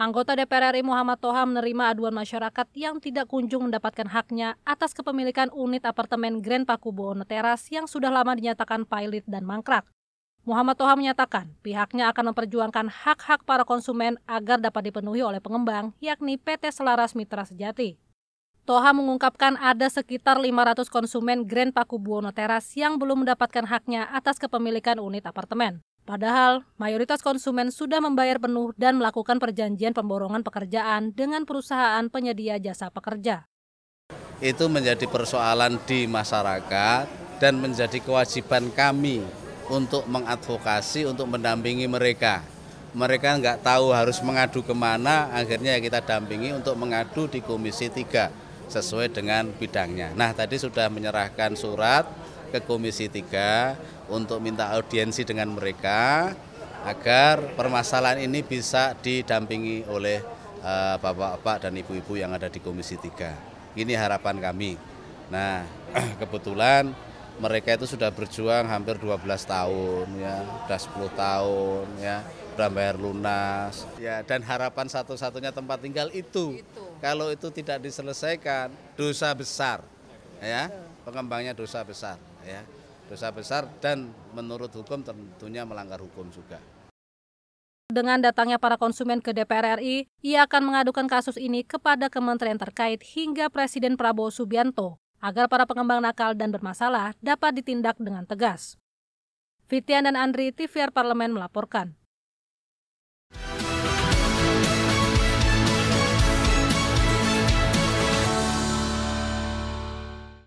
Anggota DPR RI Muhammad Toha menerima aduan masyarakat yang tidak kunjung mendapatkan haknya atas kepemilikan unit apartemen Grand Pakubuwono Teras yang sudah lama dinyatakan pailit dan mangkrak. Muhammad Toha menyatakan pihaknya akan memperjuangkan hak-hak para konsumen agar dapat dipenuhi oleh pengembang, yakni PT Selaras Mitra Sejati. Toha mengungkapkan ada sekitar 500 konsumen Grand Pakubuwono Teras yang belum mendapatkan haknya atas kepemilikan unit apartemen. Padahal, mayoritas konsumen sudah membayar penuh dan melakukan perjanjian pemborongan pekerjaan dengan perusahaan penyedia jasa pekerja. Itu menjadi persoalan di masyarakat dan menjadi kewajiban kami untuk mengadvokasi, untuk mendampingi mereka. Mereka nggak tahu harus mengadu kemana, akhirnya kita dampingi untuk mengadu di Komisi 3 sesuai dengan bidangnya. Nah, tadi sudah menyerahkan surat ke Komisi 3 untuk minta audiensi dengan mereka agar permasalahan ini bisa didampingi oleh eh, bapak-bapak dan ibu-ibu yang ada di Komisi 3. Ini harapan kami. Nah, kebetulan mereka itu sudah berjuang hampir 12 tahun ya, sudah 10 tahun ya, sudah bayar lunas. Ya, dan harapan satu-satunya tempat tinggal itu, itu. Kalau itu tidak diselesaikan, dosa besar ya pengembangnya dosa besar ya dosa besar dan menurut hukum tentunya melanggar hukum juga dengan datangnya para konsumen ke DPR RI, ia akan mengadukan kasus ini kepada kementerian terkait hingga Presiden Prabowo Subianto agar para pengembang nakal dan bermasalah dapat ditindak dengan tegas. Fitian dan Andri, TVR Parlemen melaporkan.